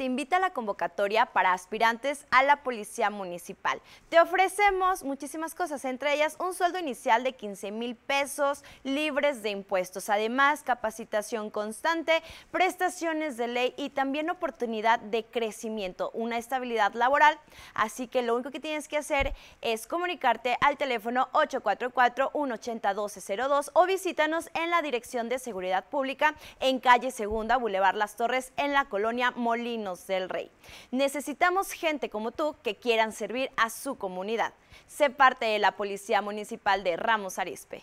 te invita a la convocatoria para aspirantes a la Policía Municipal. Te ofrecemos muchísimas cosas, entre ellas un sueldo inicial de 15 mil pesos libres de impuestos, además capacitación constante, prestaciones de ley y también oportunidad de crecimiento, una estabilidad laboral. Así que lo único que tienes que hacer es comunicarte al teléfono 844-180-1202 o visítanos en la Dirección de Seguridad Pública en calle Segunda, Boulevard Las Torres, en la colonia Molino del Rey. Necesitamos gente como tú que quieran servir a su comunidad. Sé parte de la Policía Municipal de Ramos Arispe.